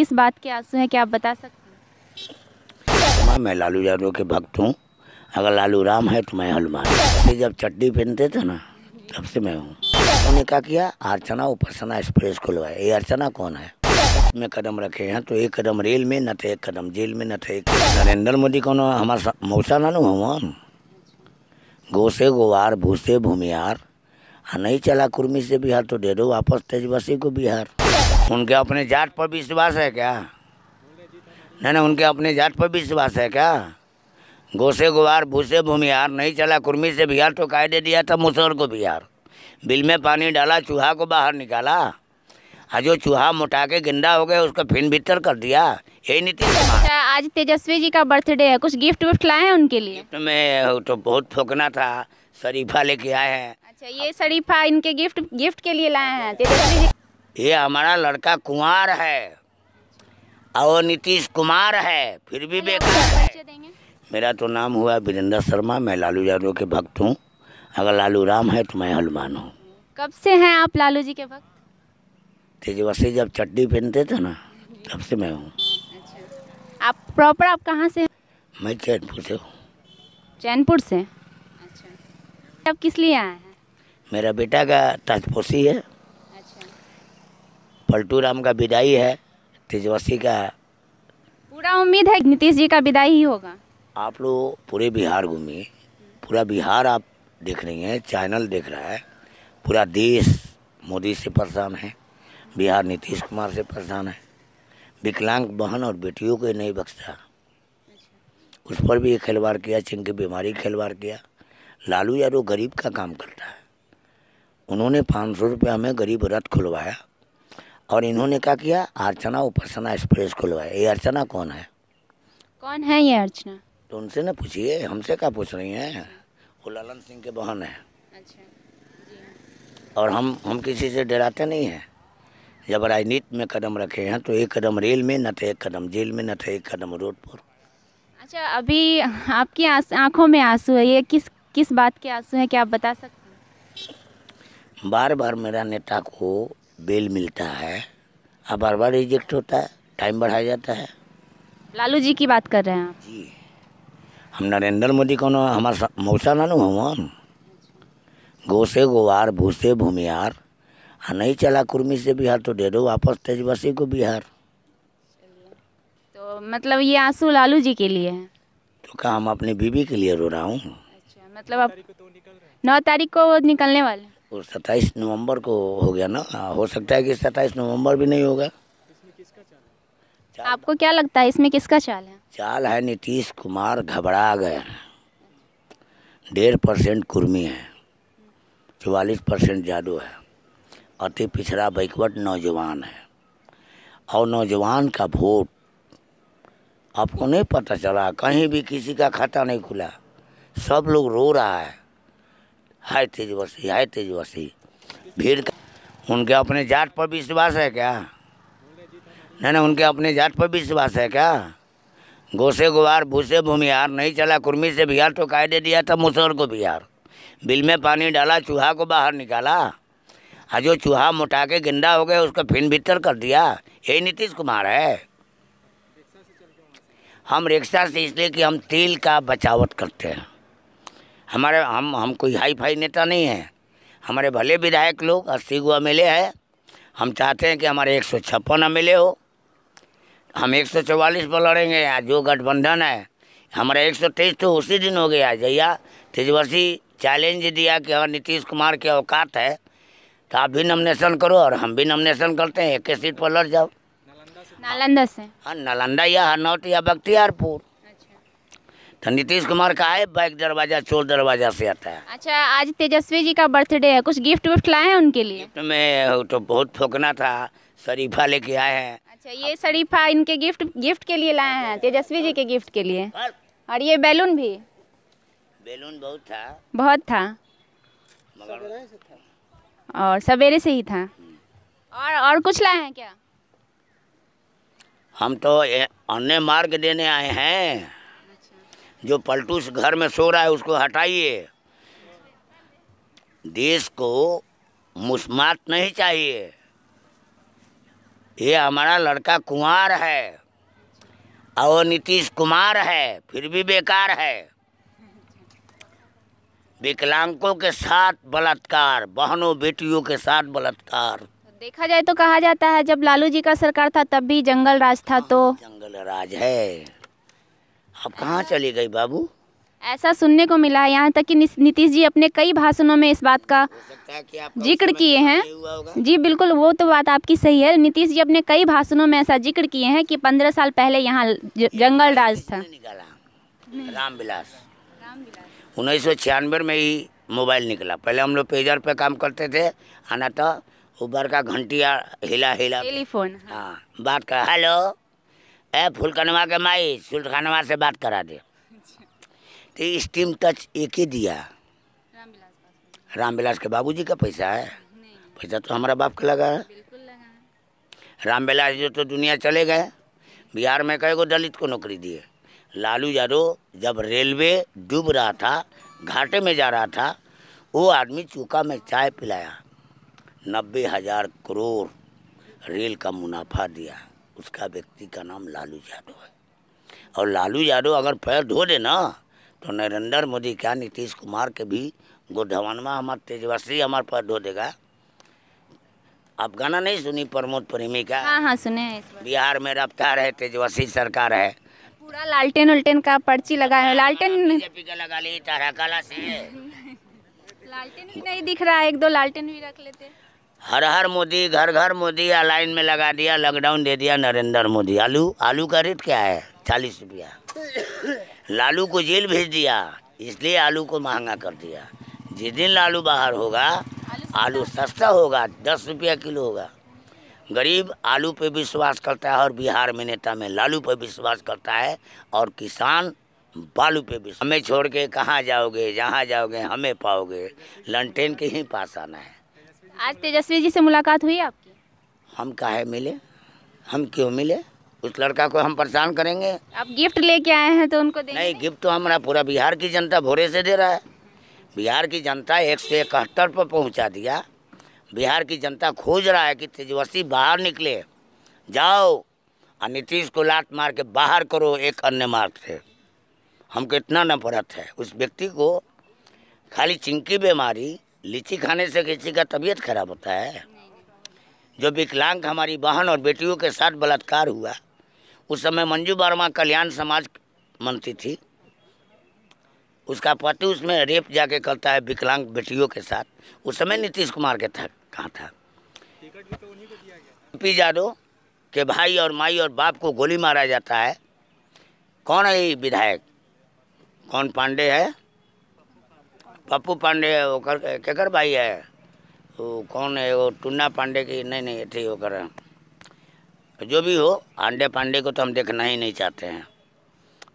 किस बात के आंसू हैं क्या आप बता सकते हैं मैं लालू यादव के भक्त हूँ अगर लालू राम है तो मैं हनुमान जब चट्टी पहनते थे ना तब से मैं हूँ उन्होंने क्या किया अर्चना उपासना एक्सप्रेस खुलवाया ये अर्चना कौन है में कदम रखे हैं तो एक कदम रेल में न तो एक कदम जेल में न तो एक नरेंद्र मोदी कौन हमारा मौसा नानू हम गोसे गोवार भूसे भूमिहार नहीं चला कुर्मी से बिहार तो दे दो वापस तेजवासी को बिहार उनके अपने जाट पर विश्वास है क्या नहीं नहीं उनके अपने जाट पर विश्वास है क्या गोसे गुवार भूसे भूमिहार नहीं चला कुर्मी से बिहार तो कायदे दिया था मुसहर को बिहार बिल में पानी डाला चूहा को बाहर निकाला आज हाँ, जो चूहा मोटा के गंदा हो गया उसका फिन भीतर कर दिया यही नीति अच्छा, आज तेजस्वी जी का बर्थडे है कुछ गिफ्ट विफ्ट लाए हैं उनके लिए मैं तो बहुत फोकना था शरीफा लेके आए हैं अच्छा ये शरीफा इनके गिफ्ट गिफ्ट के लिए लाए हैं तेजस्वी जी ये हमारा लड़का कुमार है और नीतीश कुमार है फिर भी बेकार है मेरा तो नाम हुआ वीरेंद्र शर्मा मैं लालू यादव के भक्त हूँ अगर लालू राम है तो मैं हनुमान हूँ कब से हैं आप लालू जी के भक्त तेजवसी जब चड्डी पहनते थे ना तब से मैं हूँ अच्छा। आप प्रॉपर आप कहाँ से मैं चैनपुर से हूँ चैनपुर से अच्छा आप किस लिए आए हैं मेरा बेटा का ताजपोशी है फलटू राम का विदाई है तेजवसी का है पूरा उम्मीद है नीतीश जी का विदाई ही होगा आप लोग पूरे बिहार घूमिए पूरा बिहार आप देख रही हैं चैनल देख रहा है पूरा देश मोदी से परेशान है बिहार नीतीश कुमार से परेशान है विकलांग बहन और बेटियों को नहीं बख्शा उस पर भी ये खिलवाड़ किया चिंकी बीमारी खिलवाड़ किया लालू यादव गरीब का काम करता है उन्होंने पाँच सौ रुपया में गरीब रथ खुलवाया और इन्होंने क्या किया अर्चना उपासना एक्सप्रेस खुलवाया ये अर्चना कौन है कौन है ये अर्चना तो उनसे ना पूछिए हमसे क्या पूछ रही हैं वो ललन सिंह के बहन है अच्छा हाँ। और हम हम किसी से डराते नहीं हैं जब राजनीति में कदम रखे हैं तो एक कदम रेल में न तो एक कदम जेल में न तो एक कदम रोड पर अच्छा अभी आपकी आंखों में आंसू है ये किस किस बात के आंसू हैं क्या आप बता सकते हैं बार बार मेरा नेता को बेल मिलता है अब बार बार रिजेक्ट होता है टाइम बढ़ाया जाता है लालू जी की बात कर रहे हैं जी हम नरेंद्र मोदी को हमारा मौसा नानू हम गो से गोवार भूसे भूमियार आ नहीं चला कुर्मी से बिहार तो दे दो वापस तेजवासी को बिहार तो मतलब ये आंसू लालू जी के लिए है तो कहा हम अपनी बीबी के लिए रो रहा हूँ अच्छा मतलब आप नौ तारीख को वो निकलने वाले और सत्ताईस नवंबर को हो गया ना हाँ, हो सकता है कि सत्ताईस नवंबर भी नहीं होगा आपको क्या लगता है इसमें किसका चाल है चाल है नीतीश कुमार घबरा गए डेढ़ परसेंट कुर्मी है चवालीस परसेंट जादू है अति पिछड़ा बैकवट नौजवान है और नौजवान का वोट आपको नहीं पता चला कहीं भी किसी का खाता नहीं खुला सब लोग रो रहा है हाय तेजवासी हाय भीड़ का तो- उनके अपने जात पर विश्वास है क्या नहीं नहीं उनके अपने जाट पर विश्वास है क्या गोसे गुवार भूसे भूमिहार नहीं चला कुर्मी से बिहार तो कायदे दिया था मुसहर को बिहार बिल में पानी डाला चूहा को बाहर निकाला और जो चूहा मोटा के गंदा हो गया उसका फिन भीतर कर दिया ये नीतीश कुमार है हम रिक्शा से इसलिए कि हम तेल का बचावट करते हैं हमारे हम हम कोई हाई फाई नेता नहीं हैं हमारे भले विधायक लोग अस्सी गो एम है हम चाहते हैं कि हमारे एक सौ छप्पन एम हो हम एक सौ चौवालीस पर लड़ेंगे या जो गठबंधन है हमारा एक सौ तेईस तो उसी दिन हो गया जैया तेजवसी चैलेंज दिया कि अगर हाँ, नीतीश कुमार के औकात है तो आप भी नॉमिनेशन करो और हम भी नॉमिनेशन करते हैं एक सीट पर लड़ जाओ नालंदा से हाँ नालंदा या हनौत या बख्तियारपुर तो नीतीश कुमार का है बैक दरवाजा चोर दरवाजा से आता है अच्छा आज तेजस्वी जी का बर्थडे है कुछ गिफ्ट विफ्ट लाए हैं उनके लिए गिफ्ट में तो बहुत फोकना था शरीफा लेके आए हैं अच्छा ये शरीफा इनके गिफ्ट गिफ्ट के लिए लाए हैं तेजस्वी जी के गिफ्ट के लिए और ये बैलून भी बैलून बहुत था बहुत था और सवेरे से ही था हम्म। और और कुछ लाए हैं क्या हम तो अन्य मार्ग देने आए हैं जो पलटूस घर में सो रहा है उसको हटाइए देश को मुस्मात नहीं चाहिए ये हमारा लड़का कुमार है और नीतीश कुमार है फिर भी बेकार है विकलांगों के साथ बलात्कार बहनों बेटियों के साथ बलात्कार देखा जाए तो कहा जाता है जब लालू जी का सरकार था तब भी जंगल राज था तो हाँ, जंगल राज है आप कहाँ चले गए बाबू ऐसा सुनने को मिला है यहाँ तक कि नीतीश जी अपने कई भाषणों में इस बात का जिक्र किए हैं जी बिल्कुल वो तो बात आपकी सही है नीतीश जी अपने कई भाषणों में ऐसा जिक्र किए हैं कि पंद्रह साल पहले यहाँ तो जंगल राज था रामविलास उन्नीस सौ छियानवे में ही मोबाइल निकला पहले हम लोग पेजर पे काम करते थे आना तो ऊपर का घंटिया हिला हिला टेलीफोन हाँ।, हाँ बात कर हेलो ए फुलकनवा के माई सुल्तानवा से बात करा दे तो स्टीम टच एक ही दिया रामविलास के बाबूजी का पैसा है पैसा तो हमारा बाप का लगा है रामविलास जो तो दुनिया चले गए बिहार में कई गो दलित को नौकरी दिए लालू यादव जब रेलवे डूब रहा था घाटे में जा रहा था वो आदमी चूका में चाय पिलाया नब्बे हजार करोड़ रेल का मुनाफा दिया उसका व्यक्ति का नाम लालू यादव है और लालू यादव अगर पैर धो दे ना तो नरेंद्र मोदी क्या नीतीश कुमार के भी गोधवानमा हमारे तेजवासी हमारे पैर धो देगा आप गाना नहीं सुनी प्रमोद प्रेमी का हाँ हाँ सुने बिहार में रफ्तार है तेजवासी सरकार है पूरा लालटेन उल्टेन का पर्ची लगा है लालटेन हाँ, बीजेपी का लगा ली तारा काला से लालटेन भी नहीं दिख रहा है एक दो लालटेन भी रख लेते हैं हर हर मोदी घर घर मोदी लाइन में लगा दिया लॉकडाउन दे दिया नरेंद्र मोदी आलू आलू का रेट क्या है चालीस रुपया लालू को जेल भेज दिया इसलिए आलू को महंगा कर दिया जिस दिन लालू बाहर होगा आलू सस्ता होगा दस रुपया किलो होगा गरीब आलू पे विश्वास करता है और बिहार में नेता में लालू पे विश्वास करता है और किसान बालू पे विश्वास हमें छोड़ के कहाँ जाओगे जहाँ जाओगे हमें पाओगे लंटेन के ही पास आना है आज तेजस्वी जी से मुलाकात हुई आपकी हम काहे मिले हम क्यों मिले उस लड़का को हम परेशान करेंगे आप गिफ्ट लेके आए हैं तो उनको देंगे नहीं गिफ्ट तो हमारा पूरा बिहार की जनता भोरे से दे रहा है बिहार की जनता एक सौ इकहत्तर पर पहुँचा दिया बिहार की जनता खोज रहा है कि तेजस्वी बाहर निकले जाओ और नीतीश को लात मार के बाहर करो एक अन्य मार्ग से हमको इतना नफरत है उस व्यक्ति को खाली चिंकी बीमारी लीची खाने से किसी का तबीयत खराब होता है जो विकलांग हमारी बहन और बेटियों के साथ बलात्कार हुआ उस समय मंजू वर्मा कल्याण समाज मंत्री थी उसका पति उसमें रेप जाके करता है विकलांग बेटियों के साथ उस समय नीतीश कुमार के था कहाँ था पी जादव के भाई और माई और बाप को गोली मारा जाता है कौन है ये विधायक कौन पांडे है पप्पू पांडे कर केकर भाई है वो कौन है वो टुन्ना पांडे की नहीं नहीं ठीक वो कर जो भी हो आंडे पांडे को तो हम देखना ही नहीं चाहते हैं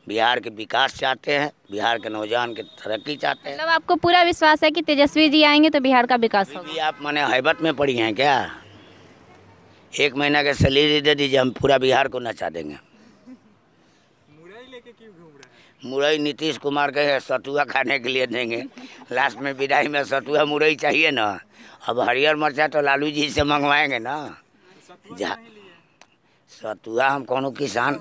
बिहार के विकास चाहते हैं बिहार के नौजवान की तरक्की चाहते हैं मतलब आपको पूरा विश्वास है कि तेजस्वी जी आएंगे तो बिहार का विकास होगा आप मैंने हैबत में पड़ी हैं क्या एक महीना का सैलरी दे दीजिए हम पूरा बिहार को नचा देंगे लेके क्यों घूम रहे हैं मुरई नीतीश कुमार गए सतुआ खाने के लिए देंगे लास्ट में विदाई में सतुआ मुरई चाहिए ना अब हरियर मरचा तो लालू जी से मंगवाएंगे ना जा सतुआ हम कौन किसान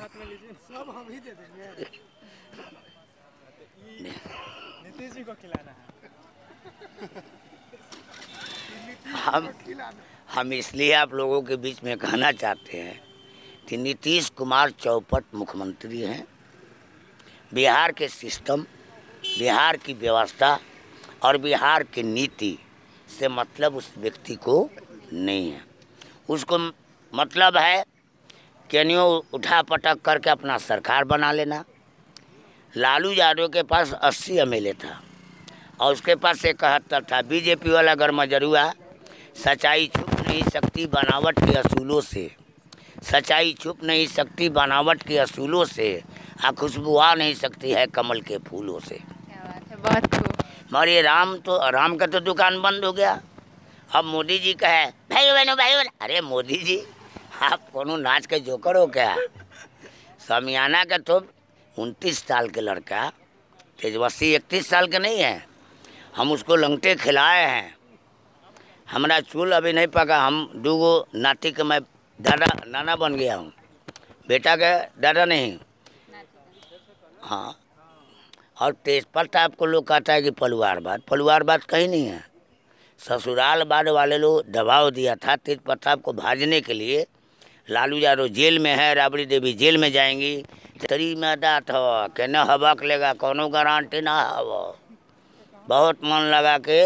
नीतीश जी को खिलाना है हम हम इसलिए आप लोगों के बीच में कहना चाहते हैं कि नीतीश कुमार चौपट मुख्यमंत्री हैं बिहार के सिस्टम बिहार की व्यवस्था और बिहार की नीति से मतलब उस व्यक्ति को नहीं है उसको मतलब है कैनियों उठा पटक करके अपना सरकार बना लेना लालू यादव के पास 80 एम था और उसके पास इकहत्तर था बीजेपी वाला गर्मजरुआ सच्चाई छुप नहीं सकती बनावट के असूलों से सच्चाई छुप नहीं सकती बनावट के असूलों से खुशबू आ नहीं सकती है कमल के फूलों से बात मगर ये राम तो राम का तो दुकान बंद हो गया अब मोदी जी कहे भाई बहनो भाई बहन अरे मोदी जी आप कोनो नाच के जोकर हो क्या समियाना का तो उनतीस साल के लड़का तेजवासी इकतीस साल के नहीं है हम उसको लंगटे खिलाए हैं हमारा चूल अभी नहीं पका हम दूगो नाटी नाती के मैं दादा नाना बन गया हूँ बेटा का दादा नहीं हाँ और तेजपत आपको लोग कहता है कि परिवारवाद बाद कहीं नहीं है ससुराल बाद वाले लोग दबाव दिया था तेज प्रताप को भाजने के लिए लालू यादव जेल में है राबड़ी देवी जेल में जाएंगी तरी में दात हवा के न हबक लेगा कौन गारंटी ना हव बहुत मन लगा के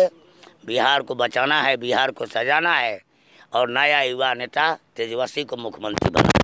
बिहार को बचाना है बिहार को सजाना है और नया युवा नेता तेजस्वी को मुख्यमंत्री बना